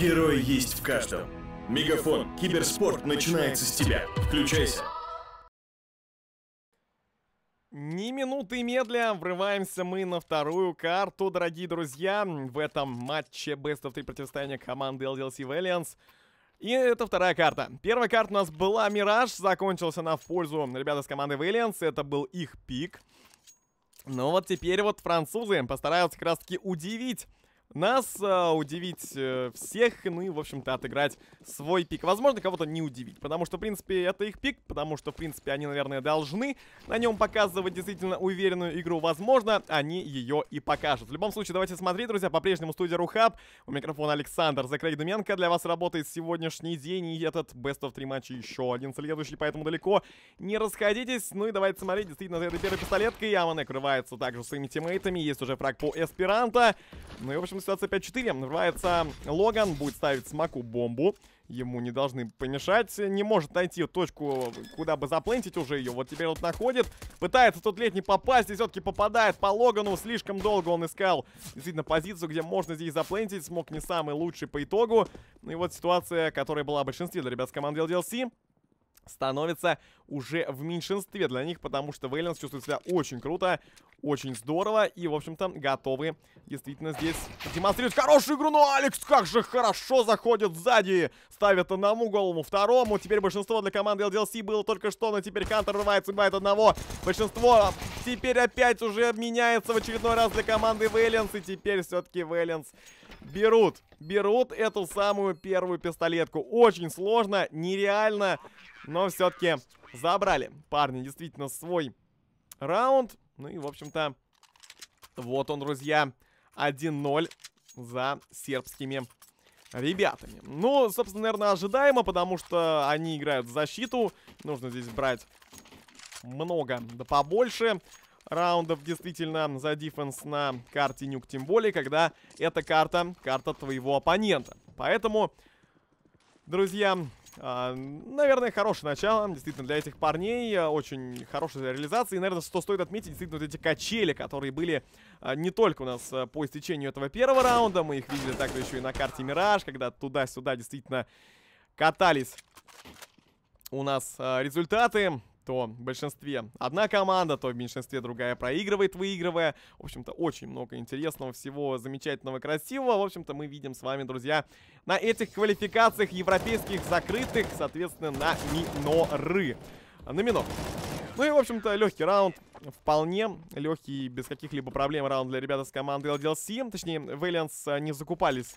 Герой есть в каждом. Мегафон. Киберспорт начинается с тебя. Включайся. Ни минуты медля, врываемся мы на вторую карту, дорогие друзья, в этом матче Best of 3 противостояния команды LDLC Valiance. И это вторая карта. Первая карта у нас была Мираж, закончилась она в пользу ребята с команды Valiance, это был их пик. Но вот теперь вот французы постараются как раз таки удивить нас а, удивить э, всех, ну и, в общем-то, отыграть свой пик. Возможно, кого-то не удивить, потому что, в принципе, это их пик, потому что, в принципе, они, наверное, должны на нем показывать действительно уверенную игру. Возможно, они ее и покажут. В любом случае, давайте смотреть, друзья, по-прежнему студия Рухаб. У микрофона Александр Закрей Думенко. Для вас работает сегодняшний день, и этот Best of 3 матча еще один следующий, поэтому далеко не расходитесь. Ну и давайте смотреть, действительно, за этой первой пистолеткой. Амане крывается также своими тиммейтами, есть уже фраг по Эсперанто. Ну и, в общем Поэтому ситуация 5-4. Нравится Логан, будет ставить смаку бомбу. Ему не должны помешать. Не может найти точку, куда бы заплентить уже ее. Вот теперь вот находит. Пытается тут летний попасть. Здесь все-таки попадает по Логану. Слишком долго он искал действительно позицию, где можно здесь заплентить. Смог не самый лучший по итогу. Ну и вот ситуация, которая была в большинстве для ребят с команды LDLC становится уже в меньшинстве для них, потому что Вейленс чувствует себя очень круто, очень здорово и, в общем-то, готовы действительно здесь демонстрировать хорошую игру. Но Алекс как же хорошо заходит сзади, ставит одному голову, второму. Теперь большинство для команды LDLC было только что, но теперь Хантер рвается и одного. Большинство теперь опять уже меняется в очередной раз для команды Вейленс и теперь все-таки Вейленс... Valiance берут, берут эту самую первую пистолетку. Очень сложно, нереально, но все-таки забрали. Парни, действительно, свой раунд. Ну и, в общем-то, вот он, друзья, 1-0 за сербскими ребятами. Ну, собственно, наверное, ожидаемо, потому что они играют в защиту. Нужно здесь брать много, да побольше раундов действительно за дефенс на карте нюк, тем более, когда эта карта, карта твоего оппонента. Поэтому, друзья, а, наверное, хорошее начало, действительно, для этих парней. А, очень хорошая реализация. И, наверное, что стоит отметить, действительно, вот эти качели, которые были а, не только у нас по истечению этого первого раунда. Мы их видели также еще и на карте Мираж, когда туда-сюда действительно катались у нас результаты то в большинстве одна команда, то в меньшинстве другая проигрывает, выигрывая. В общем-то, очень много интересного всего замечательного, красивого. В общем-то, мы видим с вами, друзья, на этих квалификациях европейских закрытых, соответственно, на миноры. На минор. Ну и, в общем-то, легкий раунд. Вполне легкий, без каких-либо проблем раунд для ребят из команды LDLC. Точнее, Valiance а, не закупались,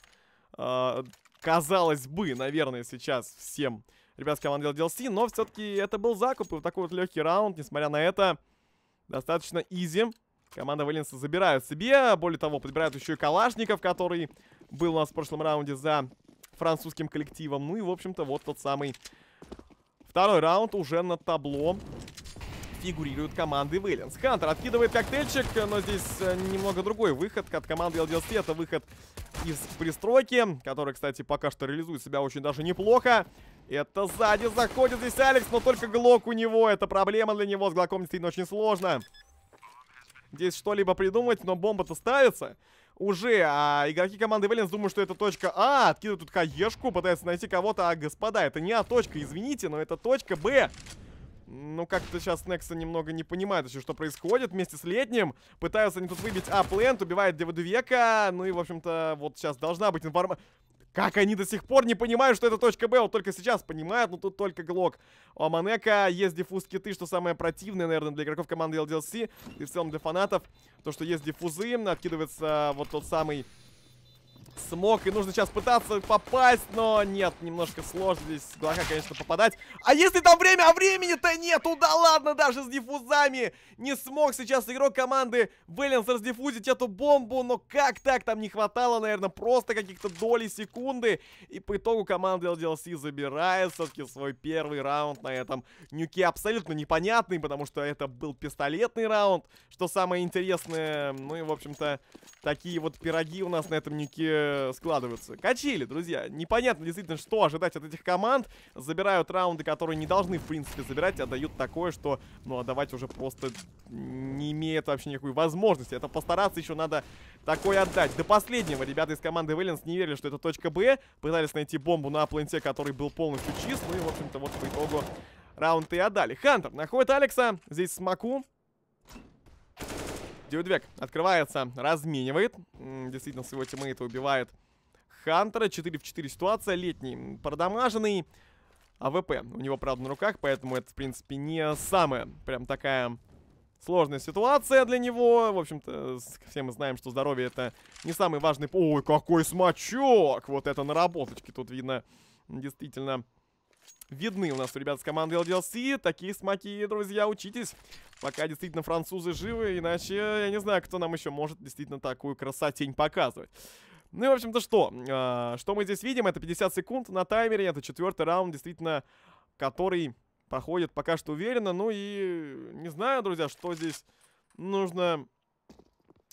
а, казалось бы, наверное, сейчас всем Ребят, ребятский Авангел DLC, но все-таки это был закуп, и вот такой вот легкий раунд, несмотря на это, достаточно изи. Команда Валенса забирают себе, более того, подбирают еще и Калашников, который был у нас в прошлом раунде за французским коллективом. Ну и, в общем-то, вот тот самый второй раунд уже на табло фигурируют команды Вейленс. Хантер откидывает коктейльчик, но здесь э, немного другой выход от команды LDLC. Это выход из пристройки, который, кстати, пока что реализует себя очень даже неплохо. Это сзади заходит здесь Алекс, но только Глок у него. Это проблема для него. С Глоком действительно очень сложно. Здесь что-либо придумать, но бомба-то ставится. Уже, а игроки команды Валенс думают, что это точка А, откидывают тут каешку, пытаются найти кого-то, а, господа, это не А точка, извините, но это точка Б. Ну, как-то сейчас Некса немного не понимает еще, что происходит. Вместе с Летним пытаются они тут выбить А-плент, убивает Деводувека. Ну и, в общем-то, вот сейчас должна быть информация... Как они до сих пор не понимают, что это точка Б? Вот только сейчас понимают, но тут только Глок. У Аманека есть диффуз киты, что самое противное, наверное, для игроков команды LDLC. И в целом для фанатов. То, что есть диффузы, откидывается вот тот самый смог. И нужно сейчас пытаться попасть, но нет, немножко сложно здесь с глока, конечно, попадать. А если там время, а времени-то нету, да ладно, даже с диффузами не смог сейчас игрок команды Вэллинс раздиффузить эту бомбу, но как так? Там не хватало, наверное, просто каких-то долей секунды. И по итогу команда LDLC забирает все-таки свой первый раунд на этом нюке. Абсолютно непонятный, потому что это был пистолетный раунд, что самое интересное. Ну и, в общем-то, такие вот пироги у нас на этом нюке складываются. Качили, друзья. Непонятно действительно, что ожидать от этих команд. Забирают раунды, которые не должны, в принципе, забирать, а дают такое, что, ну, отдавать уже просто не имеет вообще никакой возможности. Это постараться еще надо такое отдать. До последнего ребята из команды Вэлленс не верили, что это точка Б. Пытались найти бомбу на пленте, который был полностью чист. Ну и, в общем-то, вот по итогу раунд и отдали. Хантер находит Алекса. Здесь смоку. Диудвек открывается, разменивает. Действительно, своего тиммейта убивает Хантера. 4 в 4 ситуация. Летний продамаженный. АВП у него, правда, на руках, поэтому это, в принципе, не самая прям такая сложная ситуация для него. В общем-то, все мы знаем, что здоровье это не самый важный... Ой, какой смачок! Вот это наработочки тут видно. Действительно, видны у нас, ребят, с команды LDLC. Такие смаки друзья, учитесь. Пока действительно французы живы, иначе я не знаю, кто нам еще может действительно такую красотень показывать. Ну и, в общем-то, что? А, что мы здесь видим? Это 50 секунд на таймере. Это четвертый раунд, действительно, который проходит пока что уверенно. Ну и не знаю, друзья, что здесь нужно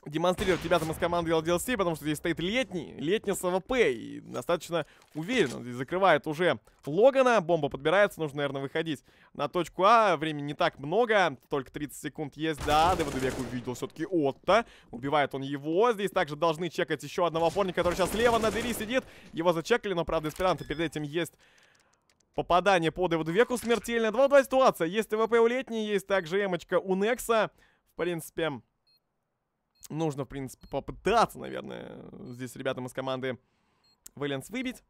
демонстрировать ребятам из команды LDLC, потому что здесь стоит летний, летний с АВП, и достаточно уверенно здесь закрывает уже Логана, бомба подбирается, нужно, наверное, выходить на точку А, времени не так много, только 30 секунд есть, да, Девадовек увидел все-таки Отто, убивает он его, здесь также должны чекать еще одного опорника, который сейчас слева на двери сидит, его зачекали, но, правда, Эсперанто перед этим есть... Попадание по Девадовеку смертельное. 2-2 ситуация. Есть ТВП у Летней, есть также эмочка у Некса. В принципе, нужно, в принципе, попытаться, наверное, здесь ребятам из команды Вейленс выбить.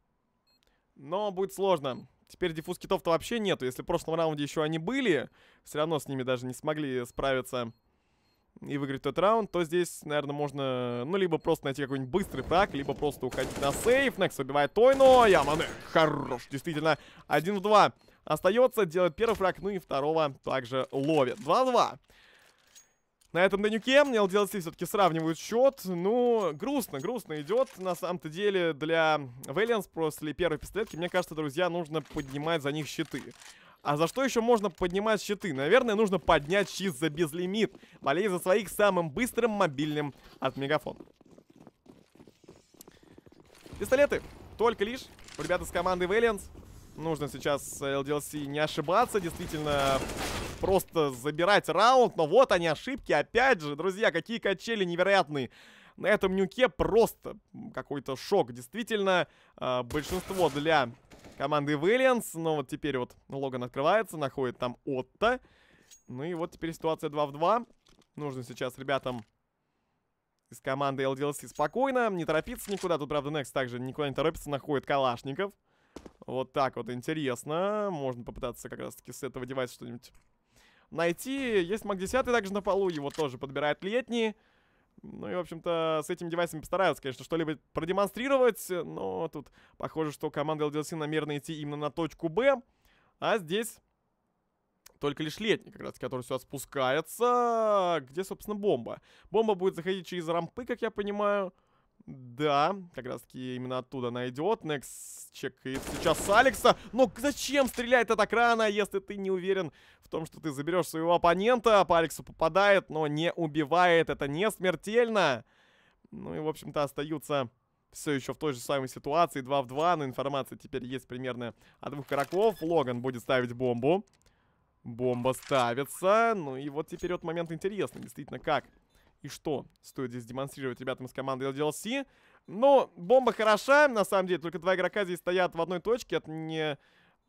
Но будет сложно. Теперь диффуз китов-то вообще нету. Если в прошлом раунде еще они были, все равно с ними даже не смогли справиться и выиграть тот раунд, то здесь, наверное, можно, ну, либо просто найти какой-нибудь быстрый фраг, либо просто уходить на сейф. Некс убивает той, но Яманы. Хорош. Действительно, один в два остается, делает первый фраг, ну и второго также ловит. 2 два. На этом Данюке LDLC все-таки сравнивают счет. Ну, грустно, грустно идет. На самом-то деле для Valiance после первой пистолетки, мне кажется, друзья, нужно поднимать за них щиты. А за что еще можно поднимать щиты? Наверное, нужно поднять щит за безлимит. Болей за своих самым быстрым мобильным от Мегафон. Пистолеты. Только лишь. Ребята с команды Valiance нужно сейчас LDLC не ошибаться, действительно просто забирать раунд. Но вот они ошибки, опять же, друзья, какие качели невероятные. На этом нюке просто какой-то шок. Действительно, а, большинство для команды Виллианс. Но ну, вот теперь вот Логан открывается, находит там Отто. Ну и вот теперь ситуация 2 в 2. Нужно сейчас ребятам из команды LDLC спокойно, не торопиться никуда. Тут, правда, Некс также никуда не торопится, находит Калашников. Вот так вот, интересно. Можно попытаться как раз-таки с этого девайса что-нибудь найти. Есть маг 10 также на полу, его тоже подбирает летний. Ну и, в общем-то, с этим девайсом постараются, конечно, что-либо продемонстрировать, но тут похоже, что команда LDLC намерена идти именно на точку Б, а здесь только лишь летний, как раз, который сюда спускается, где, собственно, бомба. Бомба будет заходить через рампы, как я понимаю, да, как раз таки именно оттуда она идет. Некс чекает сейчас Алекса. Но зачем стреляет так рано, если ты не уверен в том, что ты заберешь своего оппонента? По Алексу попадает, но не убивает. Это не смертельно. Ну и, в общем-то, остаются все еще в той же самой ситуации. 2 в 2, но информация теперь есть примерно о двух игроков. Логан будет ставить бомбу. Бомба ставится. Ну и вот теперь вот момент интересный, действительно, как и что стоит здесь демонстрировать ребятам из команды LDLC. Ну, бомба хороша, на самом деле, только два игрока здесь стоят в одной точке, это не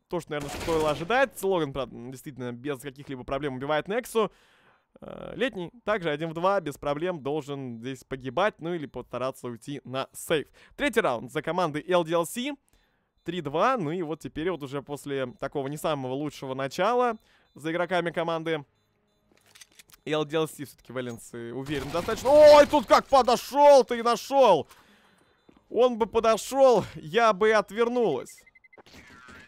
то, что, наверное, стоило ожидать. Логан, правда, действительно, без каких-либо проблем убивает Нексу. Э, Летний также один в 2 без проблем должен здесь погибать, ну или постараться уйти на сейф. Третий раунд за командой LDLC. 3-2, ну и вот теперь вот уже после такого не самого лучшего начала за игроками команды и LDLC все-таки Валенс э, уверен достаточно. Ой, тут как подошел ты и нашел! Он бы подошел, я бы отвернулась.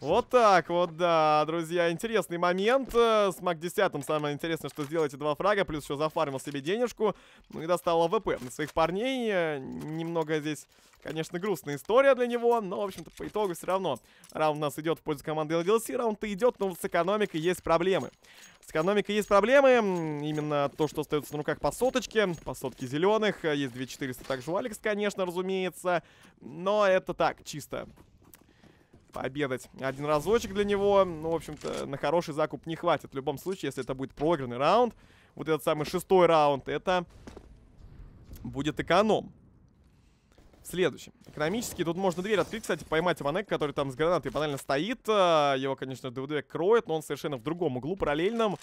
Вот так вот, да, друзья, интересный момент. Э, с МАК-10 самое интересное, что сделаете два фрага, плюс еще зафармил себе денежку. Ну и достал АВП на своих парней. Э, немного здесь, конечно, грустная история для него, но, в общем-то, по итогу все равно. Раунд у нас идет в пользу команды LDLC, раунд-то идет, но с экономикой есть проблемы. С экономикой есть проблемы, именно то, что остается на руках по соточке, по сотке зеленых, э, есть 2400 также у Алекс, конечно, разумеется, но это так, чисто пообедать один разочек для него. Ну, в общем-то, на хороший закуп не хватит. В любом случае, если это будет проигранный раунд, вот этот самый шестой раунд, это будет эконом. Следующий. Экономически тут можно дверь открыть, кстати, поймать Иванек, который там с гранатой банально стоит. А, его, конечно, ДВД кроет, но он совершенно в другом углу, параллельном.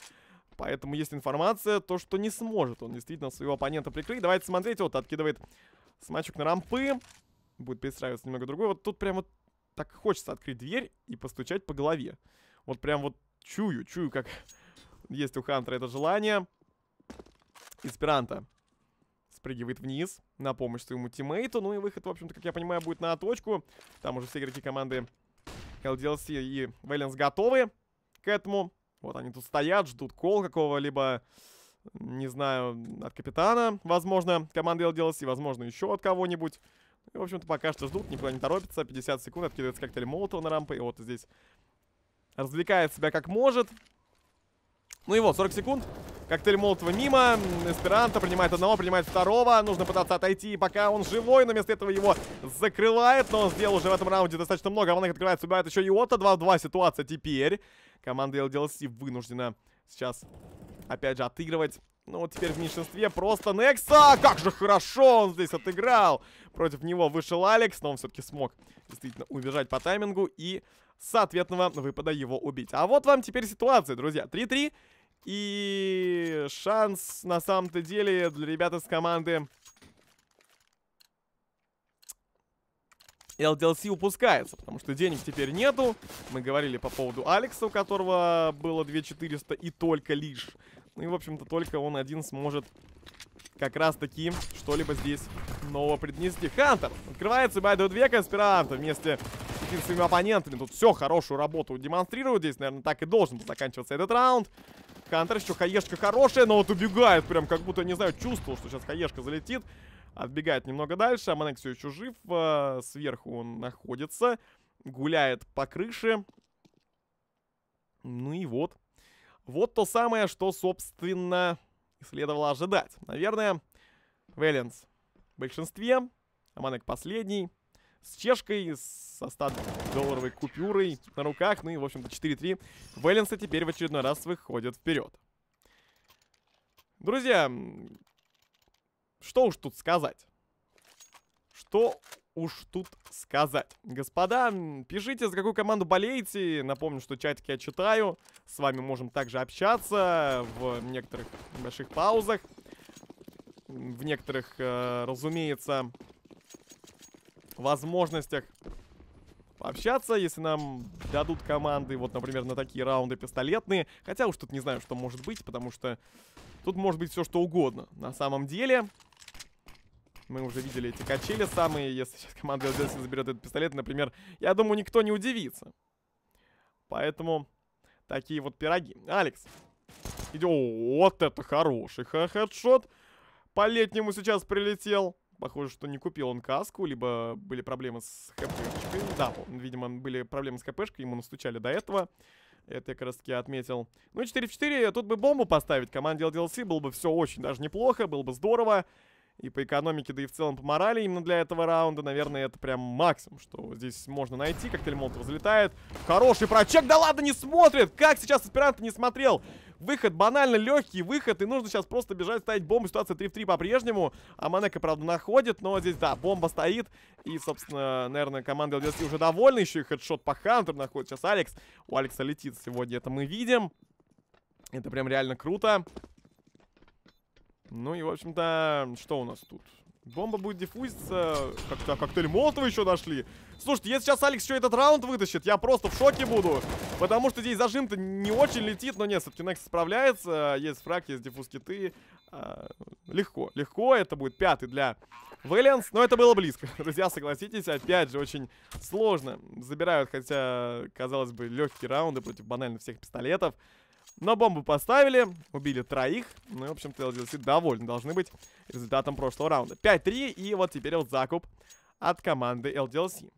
Поэтому есть информация, то, что не сможет он действительно своего оппонента прикрыть. Давайте смотреть, вот откидывает смачок на рампы. Будет перестраиваться немного другой. Вот тут прямо так хочется открыть дверь и постучать по голове. Вот прям вот чую, чую, как есть у Хантера это желание. Эсперанто спрыгивает вниз на помощь своему тиммейту. Ну и выход, в общем-то, как я понимаю, будет на точку. Там уже все игроки команды LDLC и Вейленс готовы к этому. Вот они тут стоят, ждут кол какого-либо, не знаю, от капитана, возможно, команды LDLC, возможно, еще от кого-нибудь. И, в общем-то, пока что ждут, никуда не торопится. 50 секунд, откидывается коктейль Молотова на рампы. И вот здесь развлекает себя как может. Ну и вот, 40 секунд. Коктейль Молотова мимо. Эсперанто принимает одного, принимает второго. Нужно пытаться отойти, пока он живой, но вместо этого его закрывает. Но он сделал уже в этом раунде достаточно много. а он их открывает, убивает еще Йота. 2 в 2 ситуация теперь. Команда LDLC вынуждена сейчас, опять же, отыгрывать ну вот теперь в меньшинстве просто Некса. Как же хорошо он здесь отыграл. Против него вышел Алекс, но он все-таки смог действительно убежать по таймингу и соответственного выпада его убить. А вот вам теперь ситуация, друзья. 3-3. И шанс на самом-то деле для ребят из команды LDLC упускается, потому что денег теперь нету. Мы говорили по поводу Алекса, у которого было 2400 и только лишь. Ну и, в общем-то, только он один сможет как раз-таки что-либо здесь нового преднести. Хантер открывается, и две века вместе с своими оппонентами. Тут все, хорошую работу демонстрируют. Здесь, наверное, так и должен заканчиваться этот раунд. Хантер, еще хаешка хорошая, но вот убегает прям, как будто, не знаю, чувствовал, что сейчас хаешка залетит. Отбегает немного дальше, Аманек все еще жив, э, сверху он находится, гуляет по крыше. Ну и вот, вот то самое, что, собственно, следовало ожидать. Наверное, Вэлленс в большинстве, Аманек последний, с чешкой, со 100-долларовой купюрой на руках, ну и, в общем-то, 4-3. Вэлленсы теперь в очередной раз выходит вперед. Друзья, что уж тут сказать. Что уж тут сказать. Господа, пишите, за какую команду болеете. Напомню, что чатики я читаю. С вами можем также общаться в некоторых больших паузах. В некоторых, э, разумеется, возможностях пообщаться, если нам дадут команды, вот, например, на такие раунды пистолетные. Хотя уж тут не знаю, что может быть, потому что тут может быть все что угодно. На самом деле, мы уже видели эти качели самые. Если сейчас команда ЛДС заберет этот пистолет, например, я думаю, никто не удивится. Поэтому такие вот пироги. Алекс. Идем. Вот это хороший ха хедшот. По летнему сейчас прилетел. Похоже, что не купил он каску, либо были проблемы с хпшкой. Да, видимо, были проблемы с хпшкой, ему настучали до этого. Это я как раз таки отметил. Ну, 4 в 4, тут бы бомбу поставить. Команде LDLC было бы все очень даже неплохо, было бы здорово и по экономике, да и в целом по морали именно для этого раунда, наверное, это прям максимум, что здесь можно найти. Коктейль Молотова взлетает Хороший прочек, да ладно, не смотрит! Как сейчас аспирант не смотрел? Выход банально легкий, выход, и нужно сейчас просто бежать, ставить бомбу. Ситуация 3 в 3 по-прежнему. А Манека, правда, находит, но здесь, да, бомба стоит. И, собственно, наверное, команда LDSC уже довольна. Еще и хедшот по хантер находит сейчас Алекс. У Алекса летит сегодня, это мы видим. Это прям реально круто. Ну и, в общем-то, что у нас тут? Бомба будет дефузиться. Как-то коктейль Молотова еще нашли. Слушайте, если сейчас Алекс еще этот раунд вытащит, я просто в шоке буду. Потому что здесь зажим-то не очень летит, но нет, все-таки Некс справляется. Есть фраг, есть дефуз киты. А, легко, легко. Это будет пятый для Вэллианс. Но это было близко. Друзья, согласитесь, опять же, очень сложно. Забирают, хотя, казалось бы, легкие раунды против банально всех пистолетов. Но бомбу поставили, убили троих. Ну и, в общем-то, LDLC довольны должны быть результатом прошлого раунда. 5-3, и вот теперь вот закуп от команды LDLC.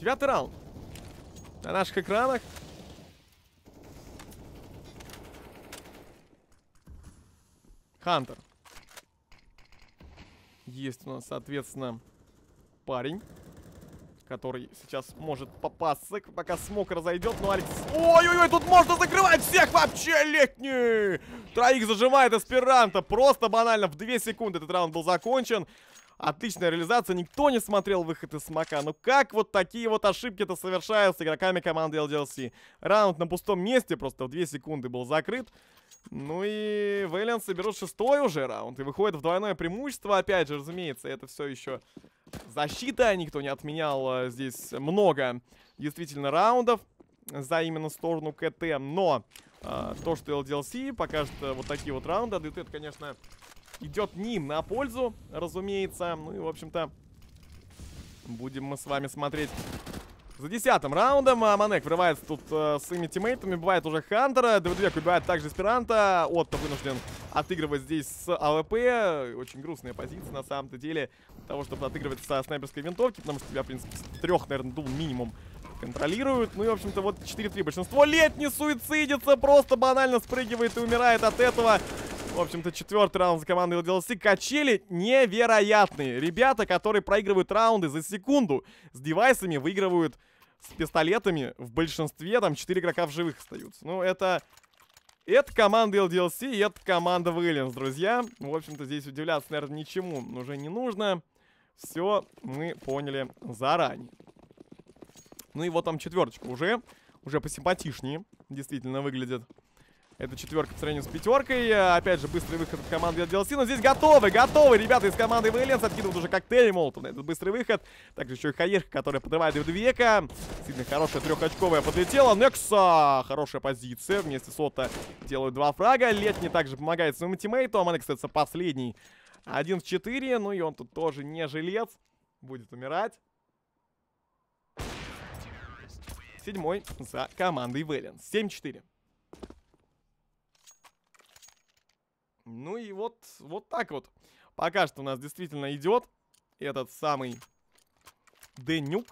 Девятый раунд. На наших экранах Хантер. Есть у нас, соответственно, парень, который сейчас может попасться, пока смог разойдет, но Алекс... Ой-ой-ой, тут можно закрывать всех вообще, летний! Троих зажимает аспиранта просто банально, в 2 секунды этот раунд был закончен. Отличная реализация, никто не смотрел выход из смока. Ну как вот такие вот ошибки-то совершаются игроками команды LDLC? Раунд на пустом месте, просто в 2 секунды был закрыт. Ну и Вэллиансы берут шестой уже раунд и выходит в двойное преимущество. Опять же, разумеется, это все еще защита. Никто не отменял э, здесь много действительно раундов за именно сторону КТ. Но э, то, что LDLC покажет э, вот такие вот раунды, ДТ, это, конечно, идет ним на пользу, разумеется. Ну и, в общем-то, будем мы с вами смотреть за десятым раундом а, Манек врывается тут э, с своими тиммейтами, убивает уже Хантера, ДВДВ убивает также Эсперанта, Отто вынужден отыгрывать здесь с АВП, очень грустная позиция на самом-то деле, того, чтобы отыгрывать со снайперской винтовки, потому что тебя, в принципе, с трех, наверное, дум минимум контролируют. Ну и, в общем-то, вот 4-3. Большинство лет не суицидится, просто банально спрыгивает и умирает от этого. В общем-то, четвертый раунд за командой LDLC. Качели невероятные. Ребята, которые проигрывают раунды за секунду, с девайсами выигрывают с пистолетами. В большинстве там 4 игрока в живых остаются. Ну, это... Это команда LDLC и это команда Williams, друзья. В общем-то, здесь удивляться, наверное, ничему уже не нужно. Все мы поняли заранее. Ну и вот там четверочка уже. Уже посимпатичнее действительно выглядит. Это четверка по сравнению с пятеркой. Опять же, быстрый выход от команды DLC. Но здесь готовы, готовы ребята из команды ВЛНС откидывают уже коктейли Молотов на этот быстрый выход. Также еще и Хаерка, которая подрывает Эдвека. Сильно хорошая трехочковая подлетела. Некса, хорошая позиция. Вместе с Отто делают два фрага. Летний также помогает своему тиммейту. А Манек остается последний. один в 4. Ну и он тут тоже не жилец. Будет умирать. Седьмой за командой Вэлен. 7-4. Ну и вот, вот так вот. Пока что у нас действительно идет этот самый Денюк.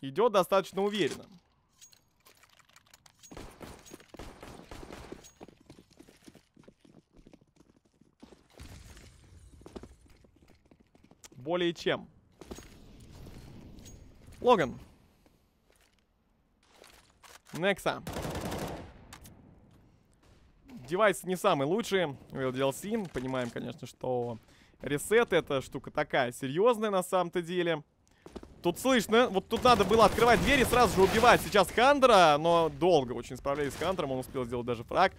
Идет достаточно уверенно. Более чем. Логан. Некса девайс не самый лучший, Will DLC. Понимаем, конечно, что ресет эта штука такая серьезная на самом-то деле. Тут слышно, вот тут надо было открывать дверь и сразу же убивать сейчас Хандра, но долго очень справлялись с Хандром, он успел сделать даже фраг.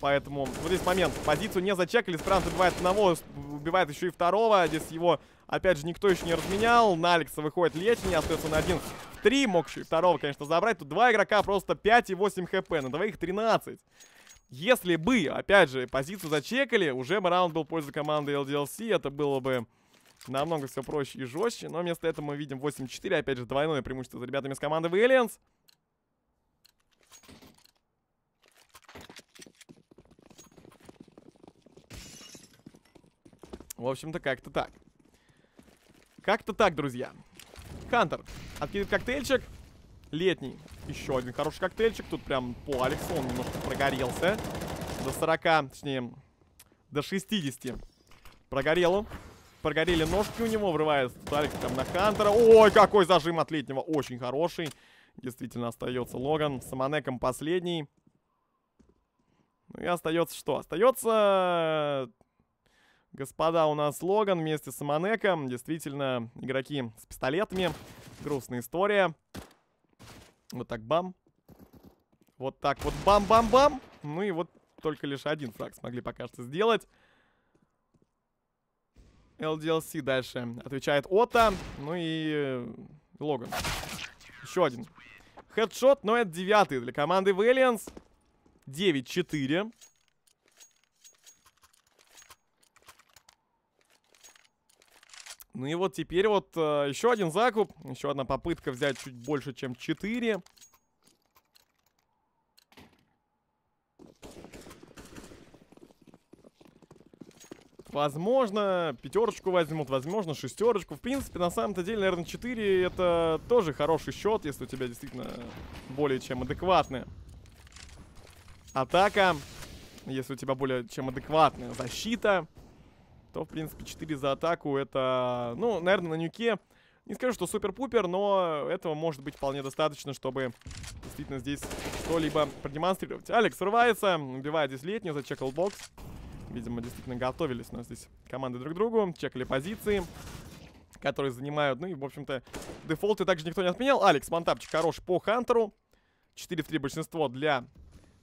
Поэтому вот здесь момент, позицию не зачекали, Спран добивает одного, убивает еще и второго, здесь его, опять же, никто еще не разменял, на Алекса выходит лечение, остается на один в три, мог еще и второго, конечно, забрать, тут два игрока, просто 5 и 8 хп, на двоих 13. Если бы, опять же, позицию зачекали, уже бы раунд был в пользу команды LDLC, это было бы намного все проще и жестче. Но вместо этого мы видим 8-4, опять же, двойное преимущество за ребятами с команды Valiance. В общем-то, как-то так. Как-то так, друзья. Хантер откидывает коктейльчик. Летний. Еще один хороший коктейльчик. Тут прям по Алексу он немножко прогорелся. До 40, точнее, до 60. Прогорело. Прогорели ножки у него. Врывается тут Алекс прям на Хантера. Ой, какой зажим от летнего. Очень хороший. Действительно остается Логан. С Аманеком последний. Ну и остается что? Остается... Господа, у нас Логан вместе с Аманеком. Действительно, игроки с пистолетами. Грустная история. Вот так бам. Вот так вот бам-бам-бам. Ну и вот только лишь один фраг смогли пока что сделать. LDLC дальше отвечает Ота. Ну и э, Логан. Еще один. Хедшот, но это девятый для команды Valiance. 9-4. Ну и вот теперь вот э, еще один закуп. Еще одна попытка взять чуть больше, чем 4. Возможно, пятерочку возьмут, возможно, шестерочку. В принципе, на самом-то деле, наверное, 4 это тоже хороший счет, если у тебя действительно более чем адекватная атака. Если у тебя более чем адекватная защита то, в принципе, 4 за атаку это, ну, наверное, на нюке. Не скажу, что супер-пупер, но этого может быть вполне достаточно, чтобы действительно здесь что-либо продемонстрировать. Алекс срывается, убивает здесь летнюю, за чеклбокс. Видимо, действительно готовились у нас здесь команды друг к другу, чекали позиции, которые занимают. Ну и, в общем-то, дефолты также никто не отменял. Алекс, монтапчик хорош по Хантеру. 4 в 3 большинство для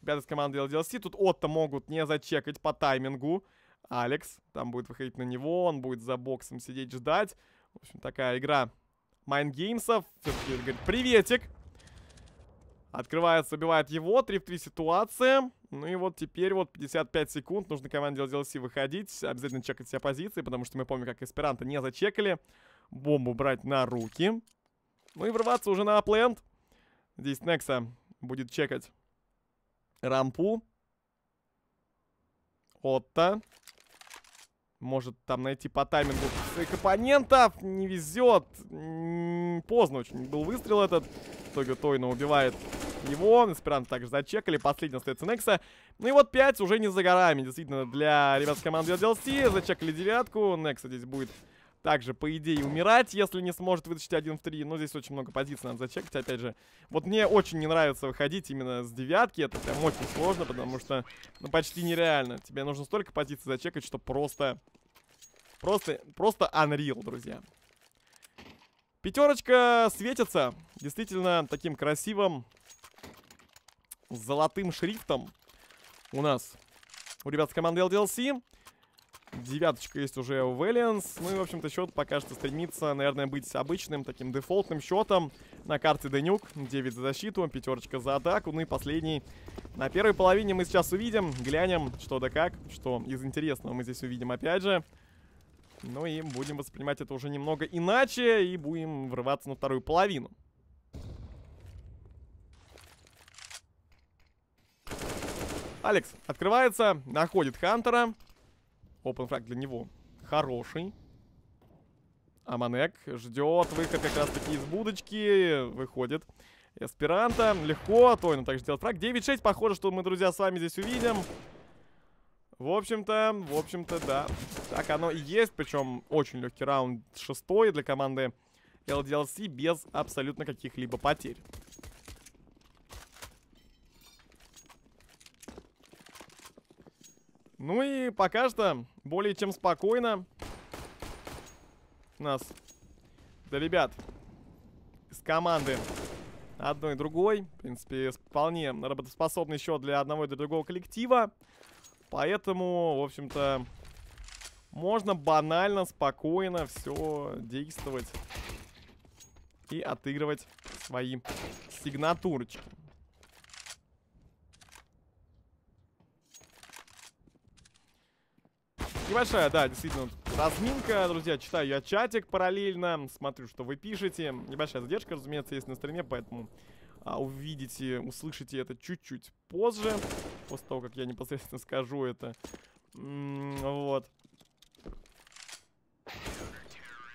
ребят из команды LDLC. Тут Отто могут не зачекать по таймингу. Алекс. Там будет выходить на него, он будет за боксом сидеть, ждать. В общем, такая игра майнгеймсов. Все-таки говорит, приветик. Открывается, убивает его. 3 в 3 ситуация. Ну и вот теперь вот 55 секунд. Нужно команде DLC выходить. Обязательно чекать все позиции, потому что мы помним, как Эсперанто не зачекали. Бомбу брать на руки. Ну и врываться уже на апленд. Здесь Некса будет чекать рампу. Отто. Может там найти по таймингу своих оппонентов. Не везет. Поздно очень был выстрел этот. В итоге Тойна убивает его. Эсперант также зачекали. Последний остается Некса. Ну и вот 5 уже не за горами. Действительно, для ребят с команды DLC. Зачекали девятку. Некса здесь будет также, по идее, умирать, если не сможет вытащить 1 в 3. Но здесь очень много позиций надо зачекать, опять же. Вот мне очень не нравится выходить именно с девятки. Это прям очень сложно, потому что, ну, почти нереально. Тебе нужно столько позиций зачекать, что просто... Просто, просто unreal, друзья. Пятерочка светится действительно таким красивым золотым шрифтом у нас. У ребят с команды LDLC. Девяточка есть уже у Valiance. Ну и, в общем-то, счет пока что стремится, наверное, быть обычным таким дефолтным счетом. На карте Денюк 9 за защиту, пятерочка за атаку. Ну и последний. На первой половине мы сейчас увидим, глянем, что да как, что из интересного мы здесь увидим опять же. Ну и будем воспринимать это уже немного иначе и будем врываться на вторую половину. Алекс открывается, находит Хантера. Open фраг для него хороший. Аманек ждет выход как раз-таки из будочки. Выходит. Эсперанто. Легко. Тойну также делает фраг. 9-6. Похоже, что мы, друзья, с вами здесь увидим. В общем-то, в общем-то, да. Так оно и есть. Причем очень легкий раунд шестой для команды LDLC без абсолютно каких-либо потерь. Ну и пока что более чем спокойно нас да, ребят с команды одной и другой. В принципе, вполне работоспособный счет для одного и для другого коллектива. Поэтому, в общем-то, можно банально, спокойно все действовать и отыгрывать свои сигнатурочки. Небольшая, да, действительно, разминка, друзья. Читаю я чатик параллельно, смотрю, что вы пишете. Небольшая задержка, разумеется, есть на стриме, поэтому а, увидите, услышите это чуть-чуть позже. После того, как я непосредственно скажу это. М -м вот.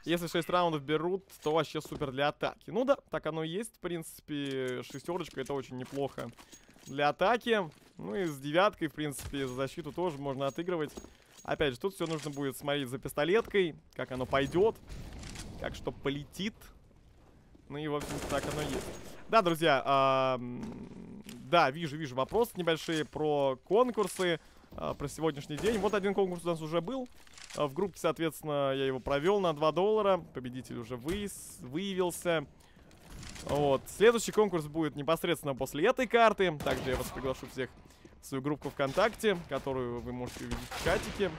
Если 6 раундов берут, то вообще супер для атаки. Ну да, так оно и есть, в принципе. Шестерочка это очень неплохо для атаки. Ну и с девяткой, в принципе, за защиту тоже можно отыгрывать. Опять же, тут все нужно будет смотреть за пистолеткой, как оно пойдет, как что полетит. Ну и, в общем так оно есть. Да, друзья, э, да, вижу, вижу вопросы небольшие про конкурсы, э, про сегодняшний день. Вот один конкурс у нас уже был. А, в группе, соответственно, я его провел на 2 доллара. Победитель уже вы выявился. Вот. Следующий конкурс будет непосредственно после этой карты. Также я вас приглашу всех свою группу ВКонтакте, которую вы можете увидеть в чатике.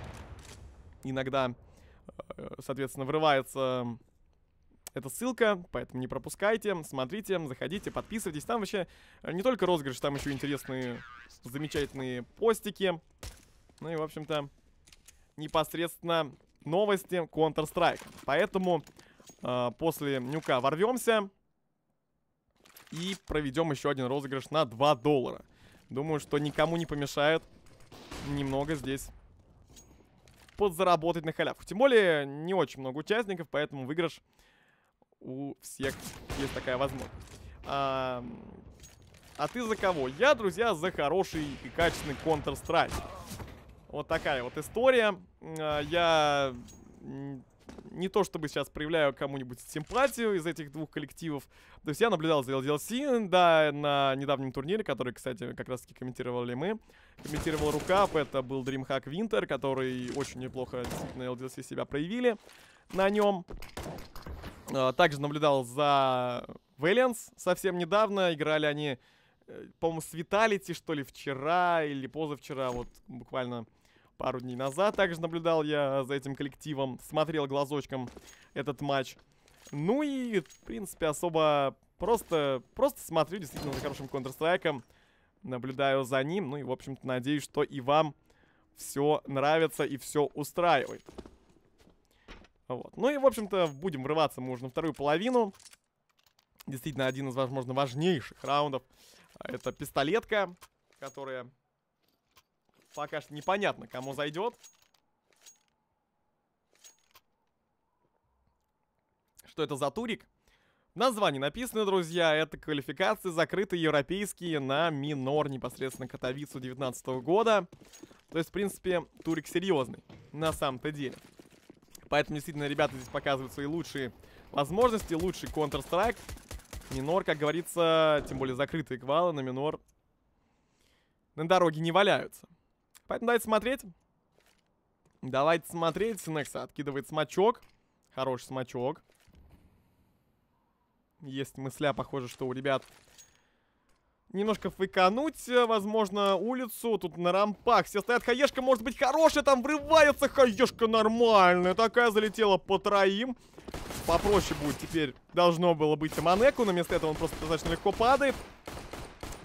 Иногда, э, соответственно, врывается эта ссылка, поэтому не пропускайте, смотрите, заходите, подписывайтесь. Там вообще э, не только розыгрыш, там еще интересные, замечательные постики. Ну и, в общем-то, непосредственно новости Counter-Strike. Поэтому э, после нюка ворвемся и проведем еще один розыгрыш на 2 доллара. Думаю, что никому не помешает немного здесь подзаработать на халявку. Тем более, не очень много участников, поэтому выигрыш у всех есть такая возможность. А, а ты за кого? Я, друзья, за хороший и качественный Counter-Strike. Вот такая вот история. А, я не то чтобы сейчас проявляю кому-нибудь симпатию из этих двух коллективов. То есть я наблюдал за LDLC, да, на недавнем турнире, который, кстати, как раз-таки комментировали мы. Комментировал рукап, это был DreamHack Winter, который очень неплохо действительно LDLC себя проявили на нем. А, также наблюдал за Valiance совсем недавно, играли они, э, по-моему, с Vitality, что ли, вчера или позавчера, вот буквально пару дней назад также наблюдал я за этим коллективом, смотрел глазочком этот матч. Ну и, в принципе, особо просто, просто смотрю действительно за хорошим Counter-Strike, наблюдаю за ним, ну и, в общем-то, надеюсь, что и вам все нравится и все устраивает. Вот. Ну и, в общем-то, будем врываться мы уже на вторую половину. Действительно, один из, возможно, важнейших раундов. Это пистолетка, которая Пока что непонятно, кому зайдет. Что это за турик? Название написано, друзья, это квалификации закрытые европейские на минор, непосредственно Катовицу 19 -го года. То есть, в принципе, турик серьезный, на самом-то деле. Поэтому, действительно, ребята здесь показывают свои лучшие возможности, лучший Counter-Strike. Минор, как говорится, тем более закрытые квалы на минор на дороге не валяются. Поэтому давайте смотреть. Давайте смотреть. Синекса откидывает смачок. Хороший смачок. Есть мысля, похоже, что у ребят немножко фыкануть, э, возможно, улицу. Тут на рампах все стоят. Хаешка может быть хорошая, там врывается. Хаешка нормальная. Такая залетела по троим. Попроще будет теперь. Должно было быть Манеку, но вместо этого он просто достаточно легко падает.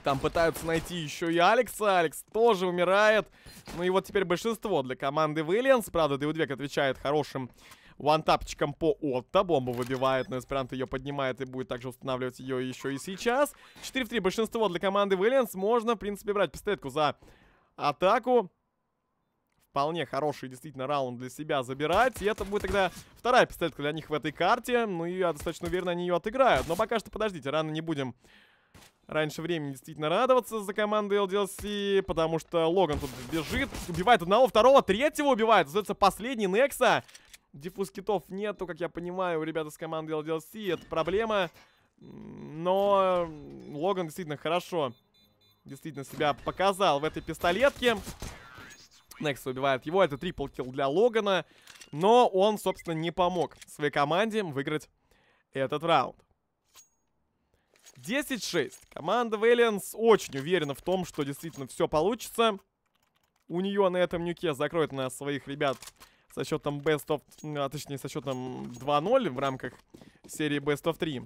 Там пытаются найти еще и Алекса. Алекс тоже умирает. Ну и вот теперь большинство для команды Виллианс. Правда, Деудвек отвечает хорошим вантапчиком по Отто. Бомбу выбивает, но Эсперант ее поднимает и будет также устанавливать ее еще и сейчас. 4 в 3 большинство для команды Виллианс. Можно, в принципе, брать пистолетку за атаку. Вполне хороший, действительно, раунд для себя забирать. И это будет тогда вторая пистолетка для них в этой карте. Ну и я достаточно уверен, они ее отыграют. Но пока что подождите, рано не будем раньше времени действительно радоваться за команду LDLC, потому что Логан тут бежит, убивает одного, второго, третьего убивает, остается последний Некса. Диффуз китов нету, как я понимаю, у ребят из команды LDLC, это проблема. Но Логан действительно хорошо, действительно себя показал в этой пистолетке. Некса убивает его, это трипл килл для Логана, но он, собственно, не помог своей команде выиграть этот раунд. 10-6. Команда Вэллианс очень уверена в том, что действительно все получится. У нее на этом нюке закроет на своих ребят со счетом Best of... А, точнее, со счетом 2-0 в рамках серии Best of 3.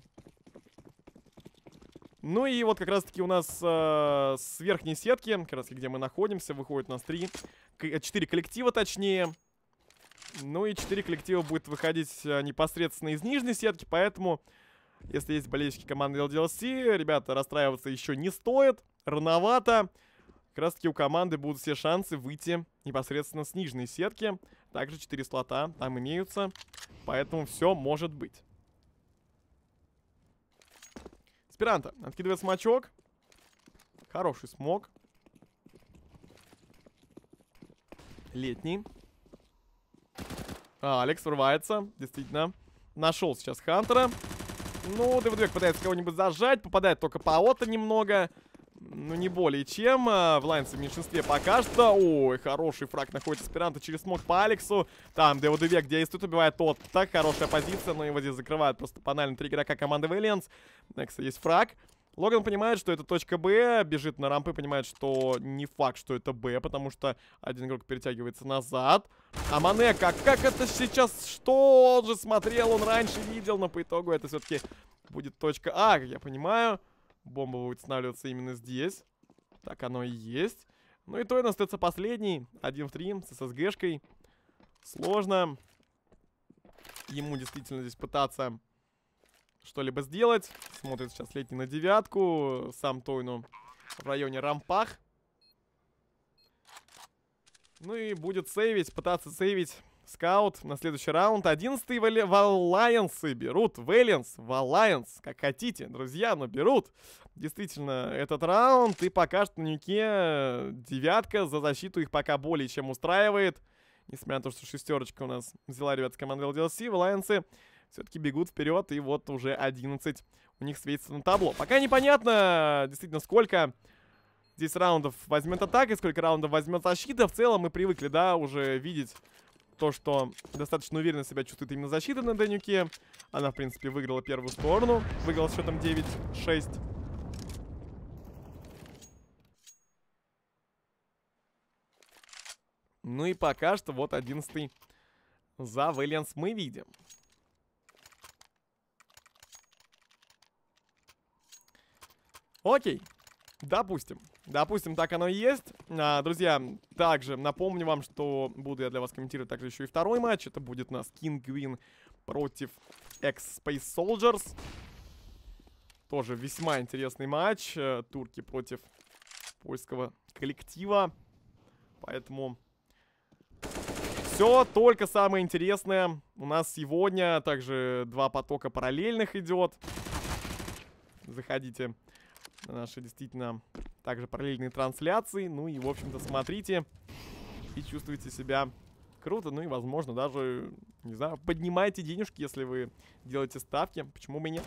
Ну и вот как раз-таки у нас э, с верхней сетки, как раз где мы находимся, выходит у нас 3, 4 э, коллектива точнее. Ну и 4 коллектива будет выходить э, непосредственно из нижней сетки, поэтому если есть болельщики команды LDLC, ребята, расстраиваться еще не стоит. Рановато. Как раз таки у команды будут все шансы выйти непосредственно с нижней сетки. Также 4 слота там имеются. Поэтому все может быть. Спиранта откидывает смачок. Хороший смог. Летний. А, Алекс врывается, действительно. Нашел сейчас Хантера. Ну, Дэвидвек пытается кого-нибудь зажать, попадает только по ото немного. Ну, не более чем. А, в Лайнсе в меньшинстве пока что. Ой, хороший фраг находит аспиранта через смог по Алексу. Там Деводовек действует, убивает тот. Так, хорошая позиция, но его здесь закрывают просто банально три игрока команды Вэллианс. Некса есть фраг. Логан понимает, что это точка Б, бежит на рампы, понимает, что не факт, что это Б, потому что один игрок перетягивается назад. А Манека, как это сейчас? Что? Он же смотрел, он раньше видел, но по итогу это все-таки будет точка А, как я понимаю. Бомба будет устанавливаться именно здесь. Так оно и есть. Ну и Тойн остается последний. Один в три с ССГшкой. Сложно. Ему действительно здесь пытаться что-либо сделать. Смотрит сейчас летний на девятку. Сам Тойну в районе рампах. Ну и будет сейвить, пытаться сейвить скаут на следующий раунд. Одиннадцатый вали... в Аллайенсы берут. Вэллинс, в Аллайенс, как хотите, друзья, но берут. Действительно, этот раунд. И пока что на нюке э, девятка за защиту их пока более чем устраивает. Несмотря на то, что шестерочка у нас взяла ребят с команды LDLC, в Аллайенсы все-таки бегут вперед, и вот уже 11 у них светится на табло. Пока непонятно, действительно, сколько здесь раундов возьмет атака, сколько раундов возьмет защита. В целом мы привыкли, да, уже видеть то, что достаточно уверенно себя чувствует именно защита на Денюке. Она, в принципе, выиграла первую сторону. Выиграла счетом 9-6. Ну и пока что вот одиннадцатый за Вэлианс мы видим. Окей. Допустим. Допустим, так оно и есть. А, друзья, также напомню вам, что буду я для вас комментировать также еще и второй матч. Это будет у нас King Queen против X-Space Soldiers. Тоже весьма интересный матч. Э, турки против польского коллектива. Поэтому все только самое интересное. У нас сегодня также два потока параллельных идет. Заходите наши действительно также параллельные трансляции. Ну и, в общем-то, смотрите и чувствуйте себя круто. Ну и, возможно, даже, не знаю, поднимайте денежки, если вы делаете ставки. Почему бы и нет?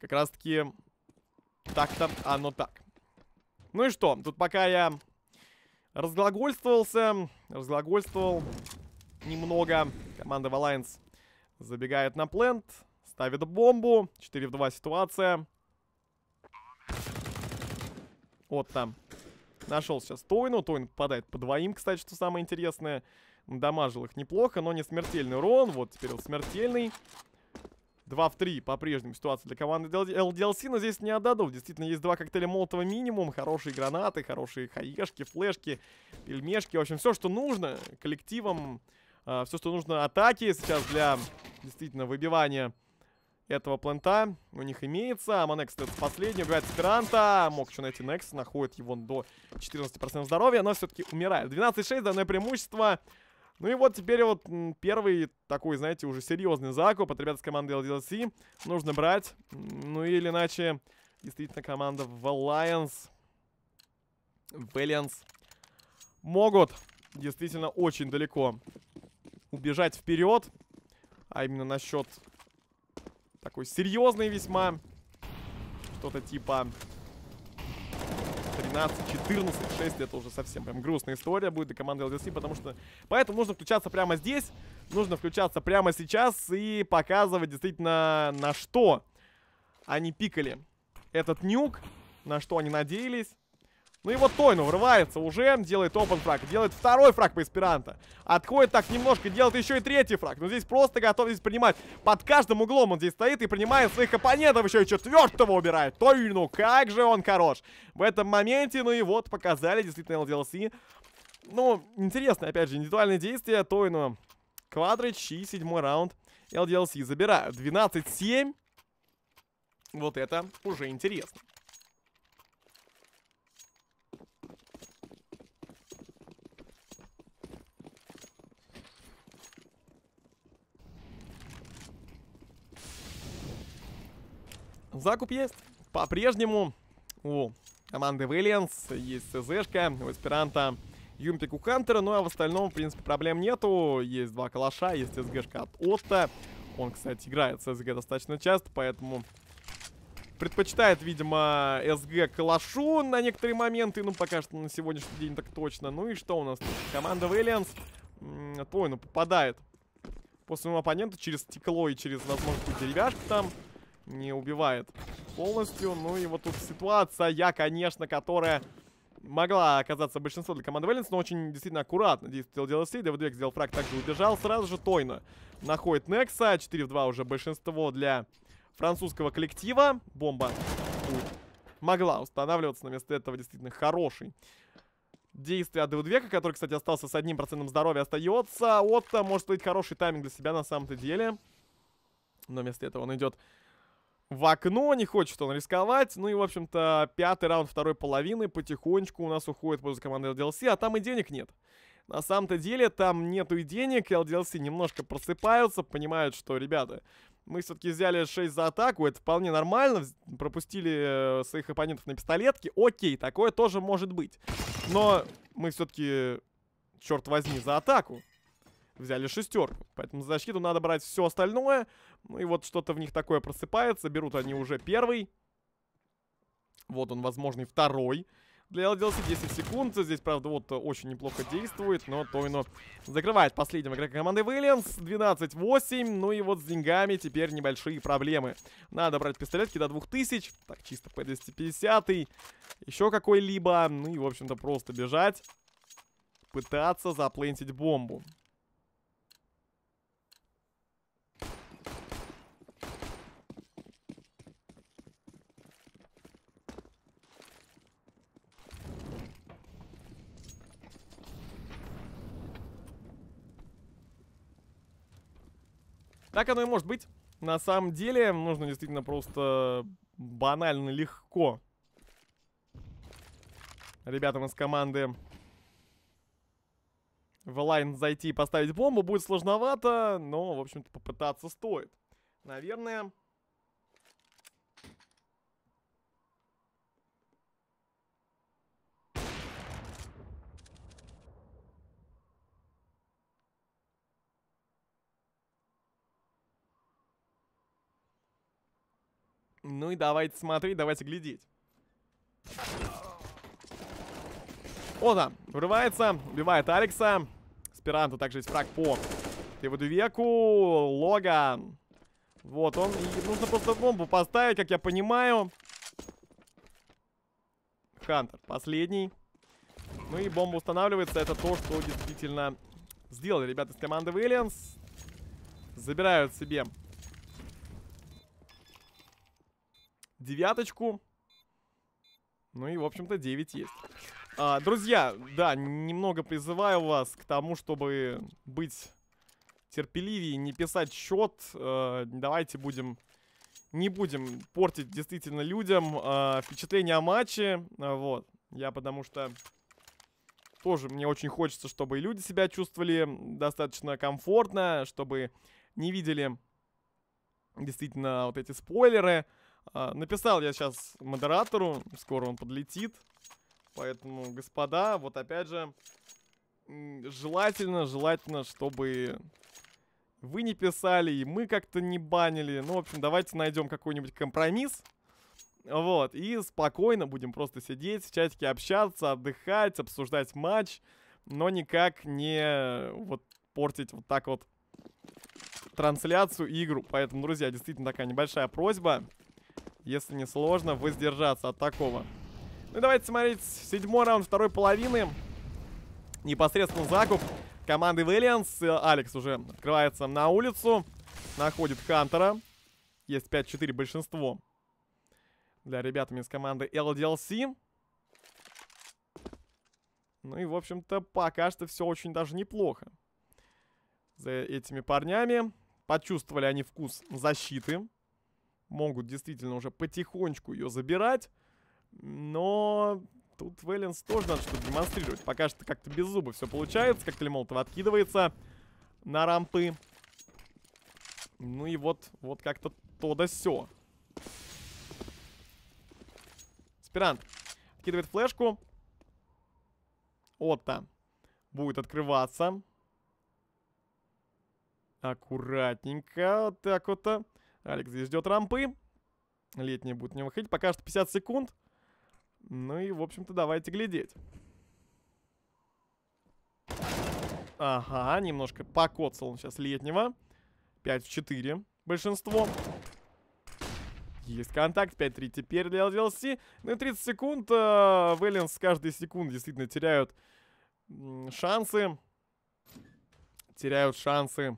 Как раз-таки так-то оно так. Ну и что? Тут пока я разглагольствовался, разглагольствовал немного. Команда в Alliance забегает на плент, ставит бомбу. 4 в 2 ситуация. Вот там. Нашел сейчас Тойну. Тойн попадает по двоим, кстати, что самое интересное. Дамажил их неплохо, но не смертельный урон. Вот теперь он смертельный. 2 в 3 по-прежнему ситуация для команды LDLC, но здесь не отдадут. Действительно, есть два коктейля молотого минимум, хорошие гранаты, хорошие хаешки, флешки, пельмешки. В общем, все, что нужно коллективам, э, а, все, что нужно атаки сейчас для действительно выбивания этого плента у них имеется. Аманекс это последний, убивает Спиранта. Мог что найти Некс, находит его до 14% здоровья, но все-таки умирает. 12-6, данное преимущество. Ну и вот теперь вот первый такой, знаете, уже серьезный закуп от ребят с команды LDLC. Нужно брать. Ну или иначе, действительно, команда в Alliance, в Alliance могут действительно очень далеко убежать вперед. А именно насчет такой серьезный весьма. Что-то типа 13, 14, 6. Это уже совсем прям грустная история будет для команды LDC, потому что... Поэтому нужно включаться прямо здесь. Нужно включаться прямо сейчас и показывать действительно на что они пикали этот нюк, на что они надеялись. Ну и вот Тойну врывается уже, делает open фраг, делает второй фраг по эсперанто. Отходит так немножко, делает еще и третий фраг. Но ну, здесь просто готов здесь принимать. Под каждым углом он здесь стоит и принимает своих оппонентов. Еще и четвертого убирает. Тойну, как же он хорош. В этом моменте, ну и вот, показали действительно LDLC. Ну, интересно, опять же, индивидуальные действия Тойну. Квадрич и седьмой раунд LDLC забирают. 12-7. Вот это уже интересно. Закуп есть. По-прежнему у команды Виллианс есть СЗшка, у Эсперанта Юмпик у Хантера. Ну а в остальном, в принципе, проблем нету. Есть два калаша, есть СГшка от Отто. Он, кстати, играет с СГ достаточно часто, поэтому предпочитает, видимо, СГ калашу на некоторые моменты. Ну, пока что на сегодняшний день так точно. Ну и что у нас тут? Команда Виллианс от поина попадает по своему оппоненту через стекло и через, возможно, деревяшку там не убивает полностью. Ну и вот тут ситуация, я, конечно, которая могла оказаться большинство для команды Валенс, но очень действительно аккуратно действовал DLC. ДВД сделал фраг, также убежал. Сразу же Тойна находит Некса. 4 в 2 уже большинство для французского коллектива. Бомба могла устанавливаться на место этого действительно хороший действия от Девудвека, который, кстати, остался с одним процентом здоровья, остается. Отто может быть хороший тайминг для себя на самом-то деле. Но вместо этого он идет в окно, не хочет он рисковать. Ну и, в общем-то, пятый раунд второй половины потихонечку у нас уходит после команды LDLC, а там и денег нет. На самом-то деле там нету и денег, LDLC немножко просыпаются, понимают, что, ребята, мы все-таки взяли 6 за атаку, это вполне нормально, пропустили э, своих оппонентов на пистолетке, окей, такое тоже может быть. Но мы все-таки, черт возьми, за атаку взяли шестерку. Поэтому за защиту надо брать все остальное. Ну и вот что-то в них такое просыпается. Берут они уже первый. Вот он, возможный второй. Для LDLC 10 секунд. Здесь, правда, вот очень неплохо действует, но Тойно закрывает последнего игрока команды Виллианс. 12-8. Ну и вот с деньгами теперь небольшие проблемы. Надо брать пистолетки до 2000. Так, чисто P250. Еще какой-либо. Ну и, в общем-то, просто бежать. Пытаться заплентить бомбу. Так оно и может быть. На самом деле, нужно действительно просто банально легко ребятам из команды в лайн зайти и поставить бомбу будет сложновато, но, в общем-то, попытаться стоит. Наверное, Ну и давайте смотреть, давайте глядеть. О, да, врывается, убивает Алекса. Спиранта также есть фраг по Веку, Логан. Вот он. И нужно просто бомбу поставить, как я понимаю. Хантер последний. Ну и бомба устанавливается. Это то, что действительно сделали ребята из команды Виллианс. Забирают себе девяточку. Ну и, в общем-то, 9 есть. А, друзья, да, немного призываю вас к тому, чтобы быть терпеливее, не писать счет. Э, давайте будем... Не будем портить действительно людям э, впечатление о матче. Э, вот. Я потому что тоже мне очень хочется, чтобы и люди себя чувствовали достаточно комфортно, чтобы не видели действительно вот эти спойлеры. А, написал я сейчас модератору, скоро он подлетит. Поэтому, господа, вот опять же, желательно, желательно, чтобы вы не писали, и мы как-то не банили. Ну, в общем, давайте найдем какой-нибудь компромисс. Вот, и спокойно будем просто сидеть в чатике, общаться, отдыхать, обсуждать матч, но никак не вот портить вот так вот трансляцию игру. Поэтому, друзья, действительно такая небольшая просьба если не сложно, воздержаться от такого. Ну и давайте смотреть седьмой раунд второй половины. Непосредственно закуп команды Виллианс. Алекс уже открывается на улицу. Находит Хантера. Есть 5-4 большинство. Для ребятами из команды LDLC. Ну и, в общем-то, пока что все очень даже неплохо. За этими парнями. Почувствовали они вкус защиты могут действительно уже потихонечку ее забирать. Но тут Вэлленс тоже надо что-то демонстрировать. Пока что как-то без зуба все получается. как-то Молотова откидывается на рампы. Ну и вот, вот как-то то да все. Спирант откидывает флешку. Отто будет открываться. Аккуратненько, вот так вот. -то. Алекс здесь ждет рампы. летние будут не выходить. Пока что 50 секунд. Ну и, в общем-то, давайте глядеть. Ага, немножко покоцал он сейчас летнего. 5 в 4 большинство. Есть контакт, 5-3 теперь для LDLC. Ну и 30 секунд. Э, Вэллинс с каждой секунды действительно теряют шансы. Теряют шансы